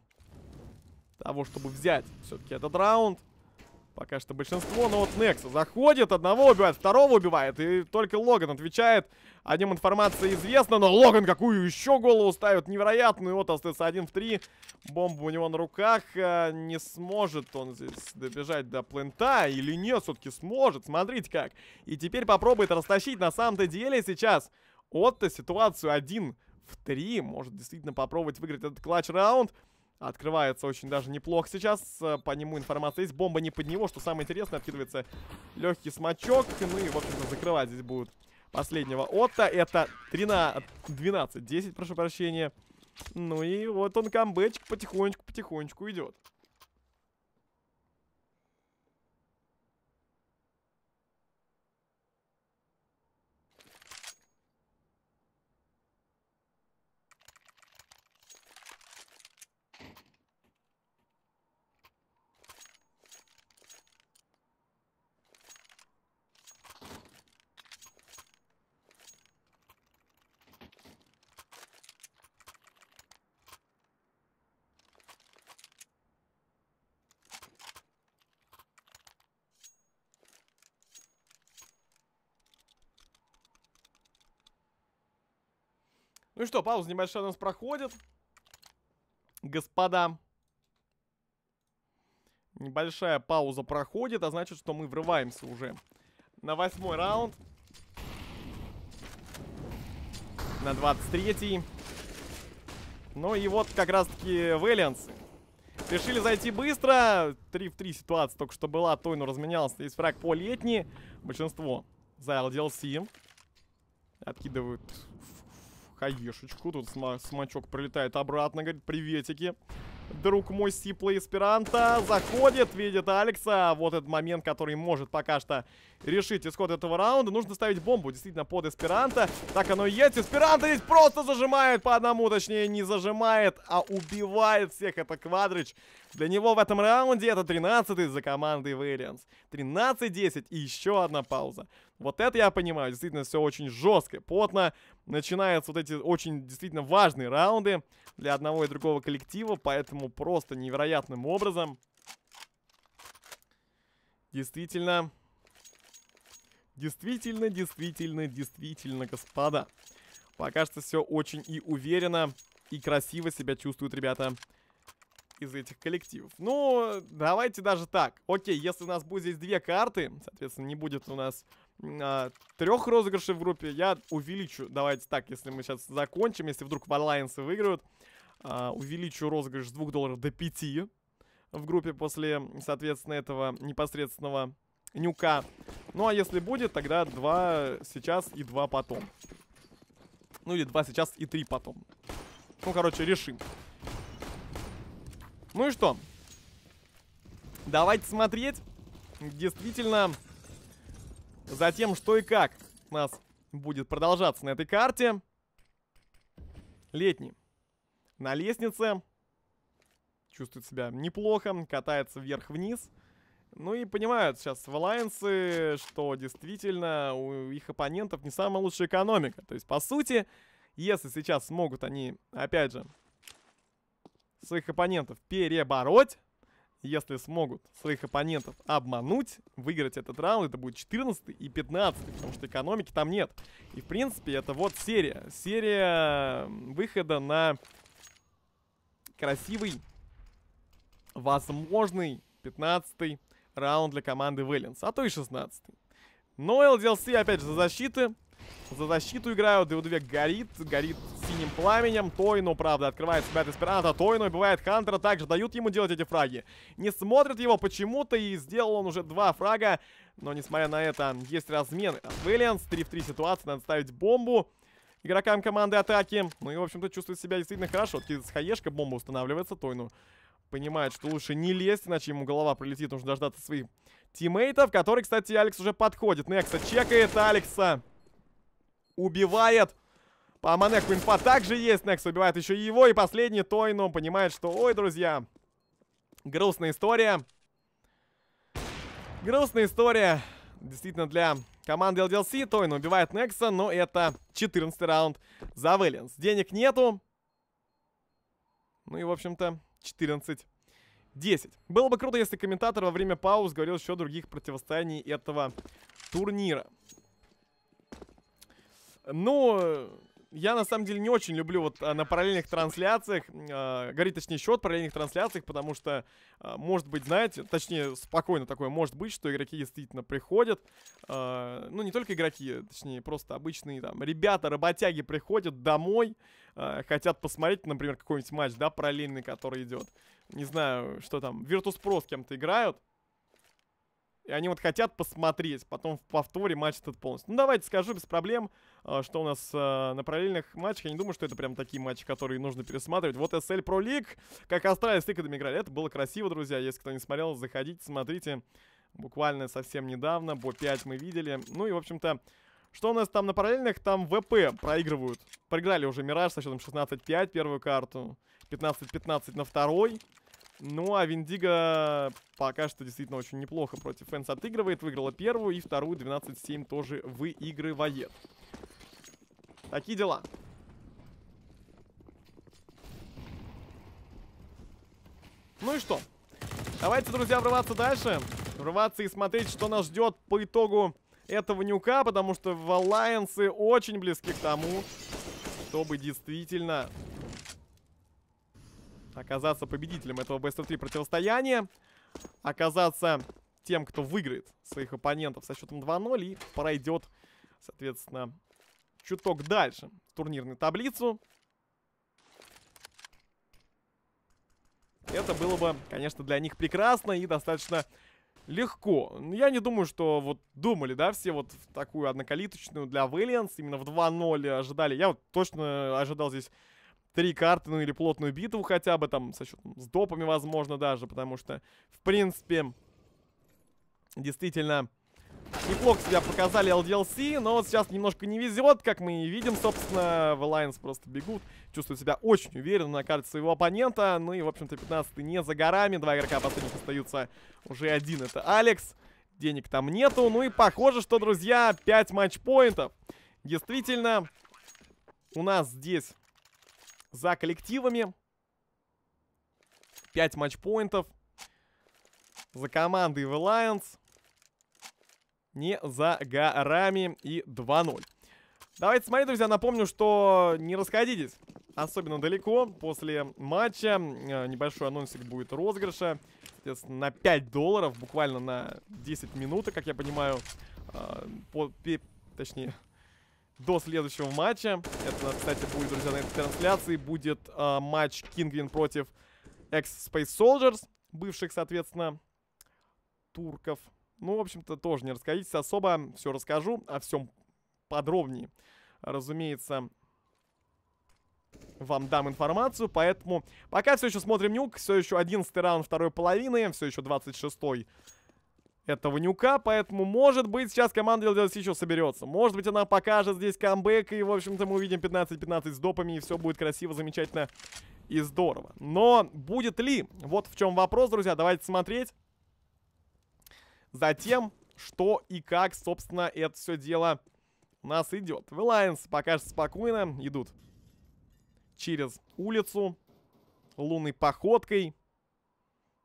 того, чтобы взять все-таки этот раунд. Пока что большинство, но вот Некса заходит, одного убивает, второго убивает, и только Логан отвечает. О нем информация известна, но Логан какую еще голову ставит, невероятную. Вот остается один в три, бомба у него на руках, э, не сможет он здесь добежать до плента или нет, все-таки сможет, смотрите как. И теперь попробует растащить, на самом-то деле сейчас Отто ситуацию один в три, может действительно попробовать выиграть этот клатч раунд. Открывается очень даже неплохо сейчас. Э, по нему информация есть. Бомба не под него, что самое интересное. Откидывается легкий смачок. Ну и, в общем-то, закрывать здесь будут последнего Отто. Это 13... 12, 10, прошу прощения. Ну и вот он камбэчик потихонечку-потихонечку идет. Ну что, пауза небольшая у нас проходит. Господа. Небольшая пауза проходит, а значит, что мы врываемся уже на восьмой раунд. На 23-й. Ну и вот как раз-таки Вэлиансы. Решили зайти быстро. 3 в 3 ситуация только что была. Тойну разменялся. Есть фраг по летней. Большинство за LDLC. Откидывают хаешечку. Тут сма смачок пролетает обратно, говорит, приветики. Друг мой Сиплый Эсперанто заходит, видит Алекса. Вот этот момент, который может пока что решить исход этого раунда. Нужно ставить бомбу, действительно, под Эспиранта, Так оно и есть. Эспиранта здесь просто зажимает по одному, точнее, не зажимает, а убивает всех. Это Квадрич. Для него в этом раунде это 13-й за командой Варианс. 13-10 и еще одна пауза. Вот это я понимаю, действительно, все очень жестко, потно. Начинаются вот эти очень действительно важные раунды для одного и другого коллектива, поэтому просто невероятным образом... Действительно, Действительно, действительно, действительно, господа. Пока что все очень и уверенно, и красиво себя чувствуют ребята из этих коллективов. Ну, давайте даже так. Окей, если у нас будет здесь две карты, соответственно, не будет у нас а, трех розыгрышей в группе, я увеличу. Давайте так, если мы сейчас закончим, если вдруг в Alliance выиграют, а, увеличу розыгрыш с 2 долларов до 5 в группе после, соответственно, этого непосредственного нюка. Ну, а если будет, тогда два сейчас и два потом. Ну, или два сейчас и три потом. Ну, короче, решим. Ну и что? Давайте смотреть, действительно, за тем, что и как у нас будет продолжаться на этой карте. Летний. На лестнице. Чувствует себя неплохо, катается вверх-вниз. Ну и понимают сейчас в Alliance, что действительно у их оппонентов не самая лучшая экономика. То есть, по сути, если сейчас смогут они, опять же, своих оппонентов перебороть, если смогут своих оппонентов обмануть, выиграть этот раунд, это будет 14 и 15, потому что экономики там нет. И, в принципе, это вот серия. Серия выхода на красивый, возможный 15 раунд для команды Вэллинс, а то и 16 Но LDLC опять же за защиты. За защиту играют, дв горит, горит синим пламенем. Тойну, правда, открывает себя от Эсперанта. Тойну убивает Хантера, также дают ему делать эти фраги. Не смотрят его почему-то, и сделал он уже два фрага. Но, несмотря на это, есть размен. Вэллианс, 3 в 3 ситуация, надо ставить бомбу игрокам команды атаки. Ну и, в общем-то, чувствует себя действительно хорошо. с хаешка, бомба устанавливается. Тойну понимает, что лучше не лезть, иначе ему голова прилетит. Нужно дождаться своих тиммейтов, которые, кстати, Алекс уже подходит. Некса чекает Алекса. Убивает. По Манеку инфа также есть. Некс убивает еще его. И последний Тойн. Он понимает, что... Ой, друзья. Грустная история. Грустная история. Действительно, для команды LDLC Тойн убивает Некса. Но это 14 раунд за Вэллинс. Денег нету. Ну и, в общем-то, 14 10. Было бы круто, если комментатор во время пауз говорил еще о других противостояний этого турнира. Ну, я на самом деле не очень люблю вот а, на параллельных трансляциях, э, говорить точнее счет параллельных трансляциях, потому что э, может быть, знаете, точнее спокойно такое может быть, что игроки действительно приходят, э, ну не только игроки, точнее просто обычные там ребята, работяги приходят домой, э, хотят посмотреть, например, какой-нибудь матч, да, параллельный, который идет, не знаю, что там, Virtus.pro с кем-то играют, и они вот хотят посмотреть потом в повторе матч этот полностью. Ну, давайте скажу без проблем, э, что у нас э, на параллельных матчах. Я не думаю, что это прям такие матчи, которые нужно пересматривать. Вот SL Pro League, как Астралия с Ликодами играли. Это было красиво, друзья. Если кто не смотрел, заходите, смотрите. Буквально совсем недавно. Бо 5 мы видели. Ну и, в общем-то, что у нас там на параллельных? Там ВП проигрывают. Проиграли уже Мираж со счетом 16-5 первую карту. 15-15 на второй. Ну, а Виндиго пока что действительно очень неплохо против Фэнс отыгрывает. Выиграла первую и вторую 12-7 тоже выигрывает. Такие дела. Ну и что? Давайте, друзья, врываться дальше. Врываться и смотреть, что нас ждет по итогу этого нюка, потому что в Алайенсы очень близки к тому, чтобы действительно оказаться победителем этого Best of 3 противостояния, оказаться тем, кто выиграет своих оппонентов со счетом 2-0 и пройдет, соответственно, чуток дальше турнирную таблицу. Это было бы, конечно, для них прекрасно и достаточно легко. Я не думаю, что вот думали, да, все вот в такую однокалиточную для Valiance, именно в 2-0 ожидали. Я вот точно ожидал здесь три карты, ну или плотную битву хотя бы, там, со счетом, с допами, возможно, даже, потому что, в принципе, действительно, неплохо себя показали LDLC, но вот сейчас немножко не везет, как мы и видим, собственно, в Alliance просто бегут, чувствуют себя очень уверенно на карте своего оппонента, ну и, в общем-то, 15 не за горами, два игрока последних остаются уже один, это Алекс, денег там нету, ну и похоже, что, друзья, 5 матчпоинтов, действительно, у нас здесь за коллективами. 5 матчпоинтов. За командой в Alliance. Не за горами. И 2-0. Давайте смотреть, друзья. Напомню, что не расходитесь особенно далеко. После матча э, небольшой анонсик будет розыгрыша. Соответственно, на 5 долларов, буквально на 10 минут, как я понимаю. Э, по, точнее, до следующего матча. Это, кстати, будет, друзья, на этой трансляции. Будет э, матч Кингвин против X-Space Soldiers, бывших, соответственно, турков. Ну, в общем-то, тоже не расскажите особо. Все расскажу, о всем подробнее. Разумеется, вам дам информацию, поэтому пока все еще смотрим нюк, все еще 11 раунд второй половины, все еще 26 этого нюка, поэтому, может быть, сейчас команда LDLC еще соберется. Может быть, она покажет здесь камбэк, и, в общем-то, мы увидим 15-15 с допами, и все будет красиво, замечательно и здорово. Но будет ли? Вот в чем вопрос, друзья. Давайте смотреть. Затем, что и как, собственно, это все дело у нас идет. В Alliance пока спокойно идут через улицу лунной походкой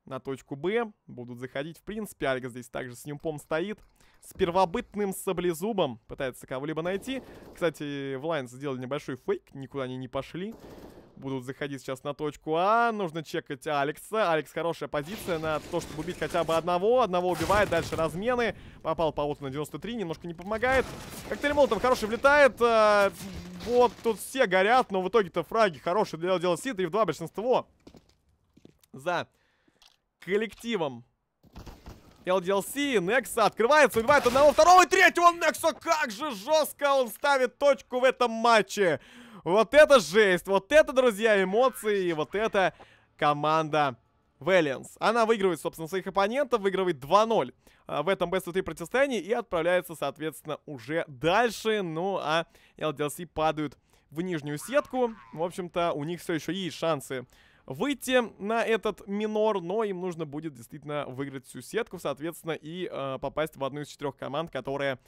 на точку Б. Будут заходить, в принципе, Альга здесь также с нюмпом стоит. С первобытным саблезубом пытается кого-либо найти. Кстати, в Лайнс сделали небольшой фейк, никуда они не пошли. Будут заходить сейчас на точку А, нужно чекать Алекса. Алекс хорошая позиция на то, чтобы убить хотя бы одного. Одного убивает, дальше размены. Попал по на 93, немножко не помогает. Коктейль Молотов хороший влетает. Э, вот тут все горят, но в итоге-то фраги хорошие для дела Сита и в два большинство. За коллективом. LDLC, Некса открывается, убивает одного, второго и третьего Некса. Как же жестко он ставит точку в этом матче. Вот это жесть, вот это, друзья, эмоции, и вот это команда Вэллианс. Она выигрывает, собственно, своих оппонентов, выигрывает 2-0 а, в этом Best 3 противостоянии и отправляется, соответственно, уже дальше. Ну, а LDLC падают в нижнюю сетку. В общем-то, у них все еще есть шансы выйти на этот минор, но им нужно будет действительно выиграть всю сетку, соответственно, и э, попасть в одну из четырех команд, которая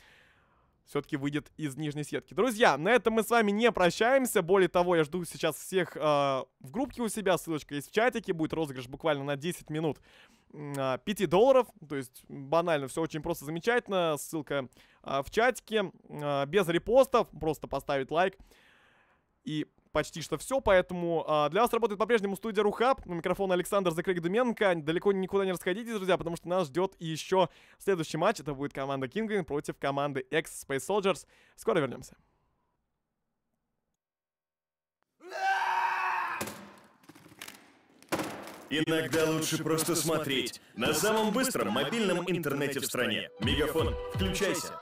все-таки выйдет из нижней сетки. Друзья, на этом мы с вами не прощаемся. Более того, я жду сейчас всех э, в группке у себя, ссылочка есть в чатике, будет розыгрыш буквально на 10 минут. 5 долларов, то есть банально, все очень просто, замечательно, ссылка а, в чатике, а, без репостов, просто поставить лайк и почти что все, поэтому а, для вас работает по-прежнему студия Рухаб, микрофон Александр Закрык Думенко. далеко никуда не расходитесь, друзья, потому что нас ждет еще следующий матч, это будет команда Kingwin против команды X Space Soldiers, скоро вернемся. Иногда лучше просто смотреть. На самом быстром мобильном интернете в стране. Мегафон, включайся.